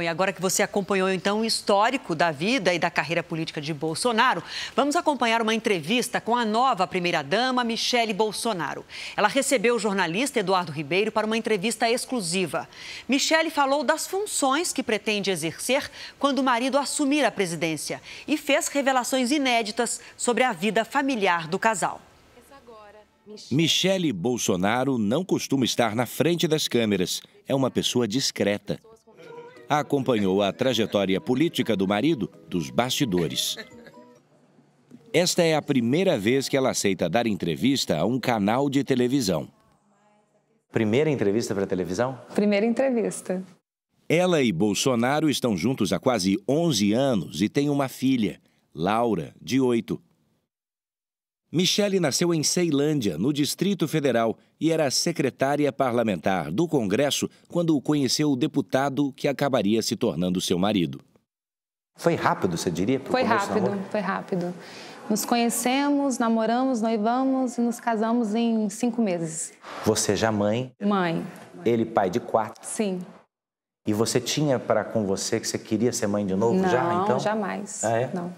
e Agora que você acompanhou então o histórico da vida e da carreira política de Bolsonaro, vamos acompanhar uma entrevista com a nova primeira-dama, Michele Bolsonaro. Ela recebeu o jornalista Eduardo Ribeiro para uma entrevista exclusiva. Michele falou das funções que pretende exercer quando o marido assumir a presidência e fez revelações inéditas sobre a vida familiar do casal. Michele Bolsonaro não costuma estar na frente das câmeras. É uma pessoa discreta acompanhou a trajetória política do marido dos bastidores. Esta é a primeira vez que ela aceita dar entrevista a um canal de televisão. Primeira entrevista para televisão? Primeira entrevista. Ela e Bolsonaro estão juntos há quase 11 anos e têm uma filha, Laura, de 8. Michele nasceu em Ceilândia, no Distrito Federal, e era secretária parlamentar do Congresso quando conheceu o deputado que acabaria se tornando seu marido. Foi rápido, você diria? Foi rápido, foi rápido. Nos conhecemos, namoramos, noivamos e nos casamos em cinco meses. Você já mãe? Mãe. Ele pai de quatro? Sim. E você tinha para com você que você queria ser mãe de novo Não, já? Então? jamais. Ah, é? Não.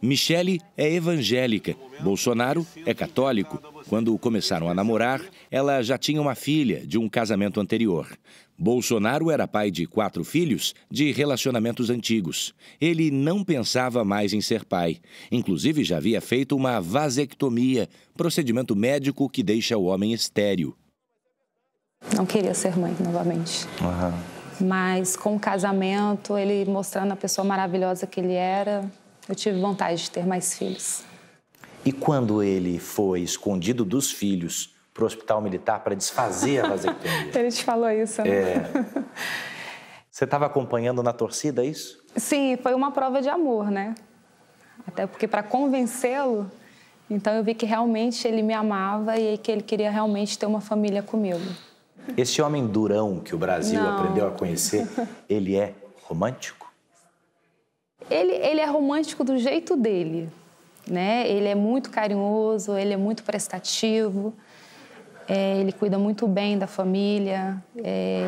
Michele é evangélica, Bolsonaro é católico. Quando começaram a namorar, ela já tinha uma filha de um casamento anterior. Bolsonaro era pai de quatro filhos de relacionamentos antigos. Ele não pensava mais em ser pai. Inclusive, já havia feito uma vasectomia, procedimento médico que deixa o homem estéril. Não queria ser mãe novamente. Uhum. Mas com o casamento, ele mostrando a pessoa maravilhosa que ele era, eu tive vontade de ter mais filhos. E quando ele foi escondido dos filhos para o hospital militar para desfazer a vasectomia? ele te falou isso, né? É. Você estava acompanhando na torcida é isso? Sim, foi uma prova de amor, né? Até porque para convencê-lo, então eu vi que realmente ele me amava e que ele queria realmente ter uma família comigo. Esse homem durão que o Brasil Não. aprendeu a conhecer, ele é romântico? ele, ele é romântico do jeito dele, né? Ele é muito carinhoso, ele é muito prestativo, é, ele cuida muito bem da família. É,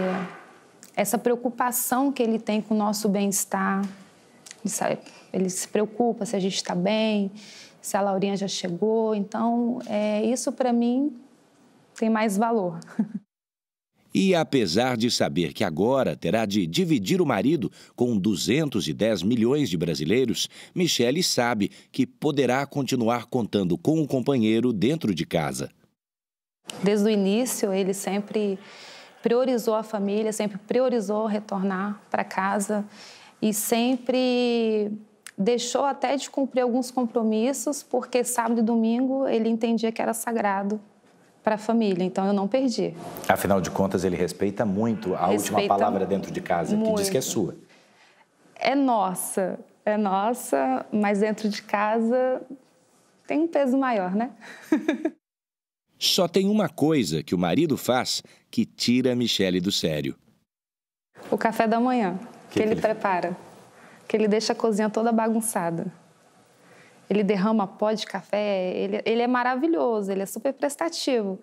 essa preocupação que ele tem com o nosso bem-estar, ele, ele, se preocupa se a gente está bem, se a Laurinha já chegou. Então, é, isso para mim tem mais valor. E apesar de saber que agora terá de dividir o marido com 210 milhões de brasileiros, Michele sabe que poderá continuar contando com o companheiro dentro de casa. Desde o início, ele sempre priorizou a família, sempre priorizou retornar para casa e sempre deixou até de cumprir alguns compromissos, porque sábado e domingo ele entendia que era sagrado para a família, então eu não perdi. Afinal de contas, ele respeita muito a respeita última palavra dentro de casa, muito. que diz que é sua. É nossa, é nossa, mas dentro de casa tem um peso maior, né? Só tem uma coisa que o marido faz que tira a Michelle do sério. O café da manhã, que, que ele, ele prepara, que ele deixa a cozinha toda bagunçada ele derrama pó de café, ele, ele é maravilhoso, ele é super prestativo.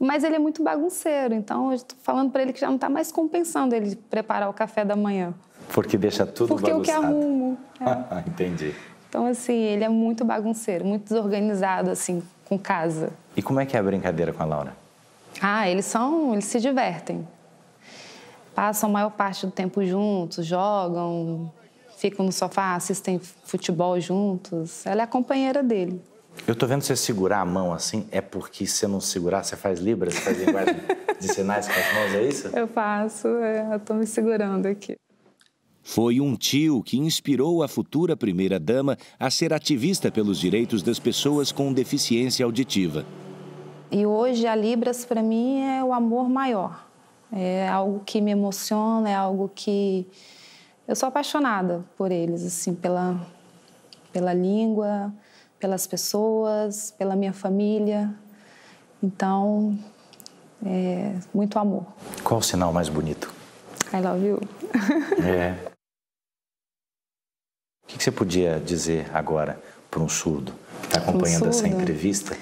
Mas ele é muito bagunceiro, então eu estou falando para ele que já não está mais compensando ele preparar o café da manhã. Porque deixa tudo Porque bagunçado. Porque eu que arrumo. É. Entendi. Então, assim, ele é muito bagunceiro, muito desorganizado, assim, com casa. E como é que é a brincadeira com a Laura? Ah, eles são... eles se divertem. Passam a maior parte do tempo juntos, jogam, ficam no sofá, assistem futebol juntos. Ela é a companheira dele. Eu tô vendo você segurar a mão assim, é porque se você não segurar, você faz libras, você faz linguagem de sinais com as mãos, é isso? Eu faço, é, eu tô me segurando aqui. Foi um tio que inspirou a futura primeira-dama a ser ativista pelos direitos das pessoas com deficiência auditiva. E hoje a Libras, para mim, é o amor maior. É algo que me emociona, é algo que eu sou apaixonada por eles, assim, pela, pela língua, pelas pessoas, pela minha família. Então, é muito amor. Qual o sinal mais bonito? I love you. é. O que você podia dizer agora para um surdo que está acompanhando um essa entrevista?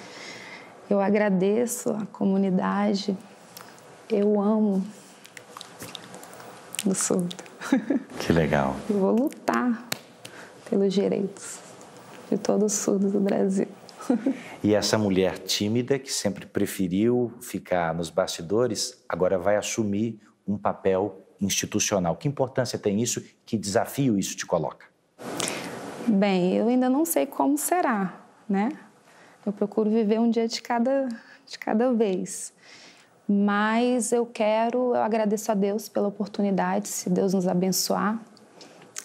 Eu agradeço a comunidade. Eu amo o surdo. Que legal. Eu vou lutar pelos direitos de todo o surdos do Brasil. E essa mulher tímida que sempre preferiu ficar nos bastidores, agora vai assumir um papel institucional. Que importância tem isso? Que desafio isso te coloca? Bem, eu ainda não sei como será, né? Eu procuro viver um dia de cada, de cada vez. Mas eu quero, eu agradeço a Deus pela oportunidade, se Deus nos abençoar,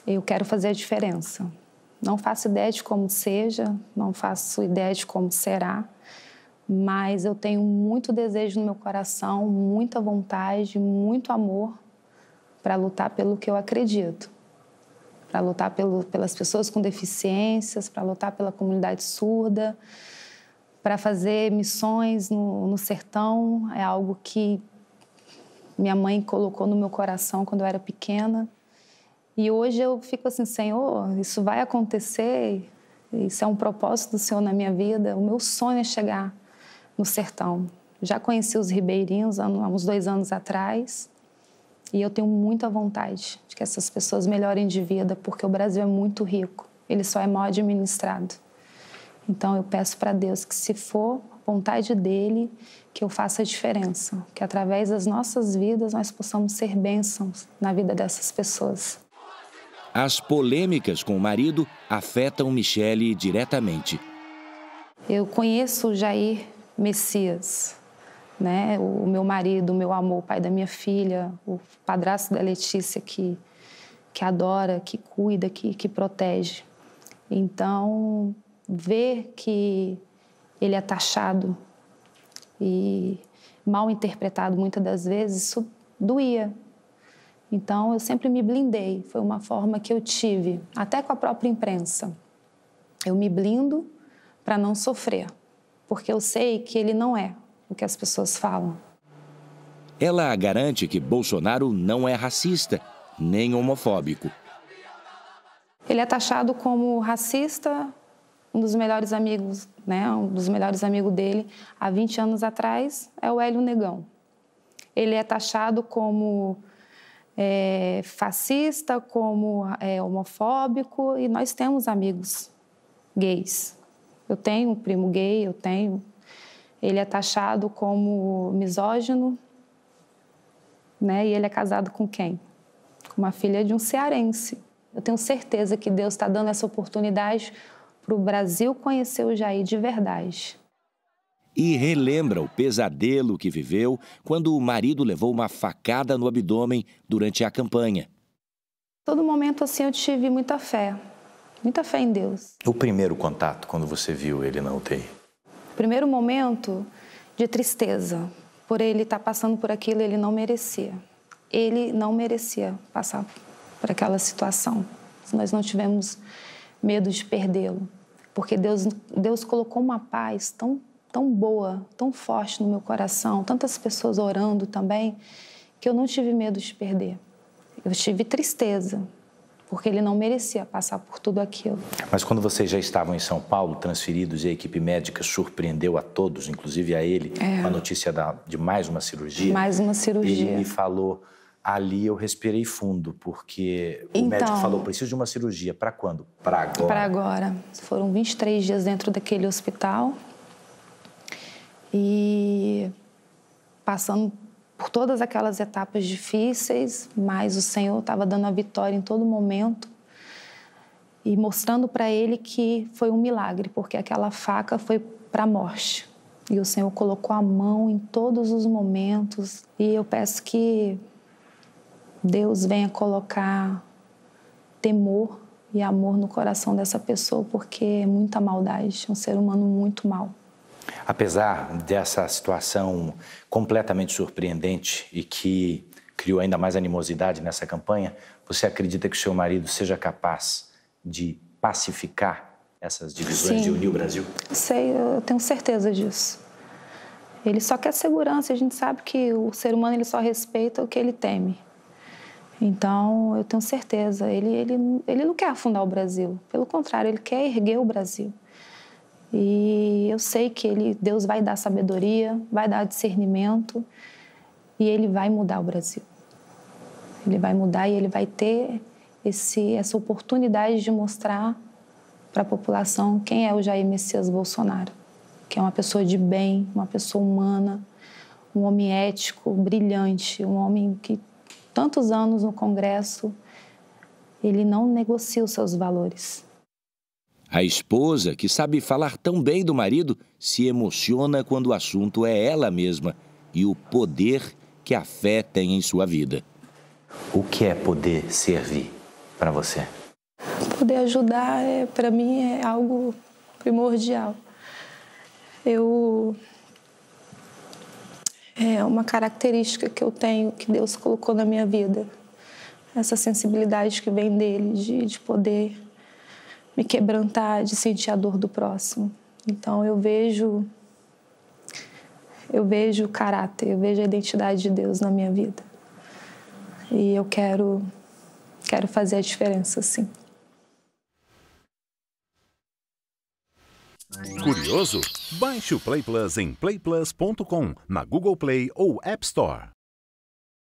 eu quero fazer a diferença. Não faço ideia de como seja, não faço ideia de como será, mas eu tenho muito desejo no meu coração, muita vontade, muito amor para lutar pelo que eu acredito, para lutar pelo, pelas pessoas com deficiências, para lutar pela comunidade surda para fazer missões no, no sertão. É algo que minha mãe colocou no meu coração quando eu era pequena. E hoje eu fico assim, Senhor, isso vai acontecer, isso é um propósito do Senhor na minha vida. O meu sonho é chegar no sertão. Já conheci os ribeirinhos há uns dois anos atrás e eu tenho muita vontade de que essas pessoas melhorem de vida, porque o Brasil é muito rico, ele só é mal administrado. Então eu peço para Deus que se for vontade dele, que eu faça a diferença, que através das nossas vidas nós possamos ser bênçãos na vida dessas pessoas. As polêmicas com o marido afetam Michele diretamente. Eu conheço o Jair Messias, né? O meu marido, o meu amor, o pai da minha filha, o padrasto da Letícia que que adora, que cuida, que que protege. Então, vê que ele é taxado e mal interpretado muitas das vezes, isso doía. Então eu sempre me blindei, foi uma forma que eu tive, até com a própria imprensa. Eu me blindo para não sofrer, porque eu sei que ele não é o que as pessoas falam. Ela garante que Bolsonaro não é racista nem homofóbico. Ele é taxado como racista, um dos melhores amigos, né, um dos melhores amigos dele, há 20 anos atrás, é o Hélio Negão. Ele é taxado como é, fascista, como é, homofóbico, e nós temos amigos gays. Eu tenho um primo gay, eu tenho. Ele é taxado como misógino, né? E ele é casado com quem? Com uma filha de um cearense. Eu tenho certeza que Deus está dando essa oportunidade para o Brasil conhecer o Jair de verdade. E relembra o pesadelo que viveu quando o marido levou uma facada no abdômen durante a campanha. Todo momento assim eu tive muita fé, muita fé em Deus. O primeiro contato quando você viu ele na UTI? Primeiro momento de tristeza, por ele estar tá passando por aquilo, ele não merecia. Ele não merecia passar por aquela situação. Nós não tivemos medo de perdê-lo porque Deus, Deus colocou uma paz tão, tão boa, tão forte no meu coração, tantas pessoas orando também, que eu não tive medo de perder. Eu tive tristeza, porque ele não merecia passar por tudo aquilo. Mas quando vocês já estavam em São Paulo, transferidos, e a equipe médica surpreendeu a todos, inclusive a ele, é. com a notícia da, de mais uma cirurgia. Mais uma cirurgia. Ele me falou ali eu respirei fundo, porque então, o médico então. falou: preciso de uma cirurgia. Para quando? Para agora. Para agora. Foram 23 dias dentro daquele hospital. E passando por todas aquelas etapas difíceis, mas o Senhor estava dando a vitória em todo momento e mostrando para ele que foi um milagre, porque aquela faca foi para a morte. E o Senhor colocou a mão em todos os momentos. E eu peço que Deus venha colocar temor e amor no coração dessa pessoa, porque é muita maldade, é um ser humano muito mal. Apesar dessa situação completamente surpreendente e que criou ainda mais animosidade nessa campanha, você acredita que o seu marido seja capaz de pacificar essas divisões Sim. e unir o Brasil? Sei, eu tenho certeza disso. Ele só quer segurança, a gente sabe que o ser humano ele só respeita o que ele teme. Então, eu tenho certeza, ele, ele, ele não quer afundar o Brasil. Pelo contrário, ele quer erguer o Brasil. E eu sei que ele, Deus vai dar sabedoria, vai dar discernimento e ele vai mudar o Brasil. Ele vai mudar e ele vai ter esse, essa oportunidade de mostrar para a população quem é o Jair Messias Bolsonaro, que é uma pessoa de bem, uma pessoa humana, um homem ético, brilhante, um homem que tantos anos no Congresso, ele não negocia os seus valores. A esposa, que sabe falar tão bem do marido, se emociona quando o assunto é ela mesma e o poder que a fé tem em sua vida. O que é poder servir para você? Poder ajudar, é, para mim, é algo primordial. Eu é uma característica que eu tenho, que Deus colocou na minha vida. Essa sensibilidade que vem dele, de, de poder me quebrantar, de sentir a dor do próximo. Então eu vejo eu vejo o caráter, eu vejo a identidade de Deus na minha vida. E eu quero quero fazer a diferença, sim. Curioso? Baixe o Play Plus em playplus.com, na Google Play ou App Store.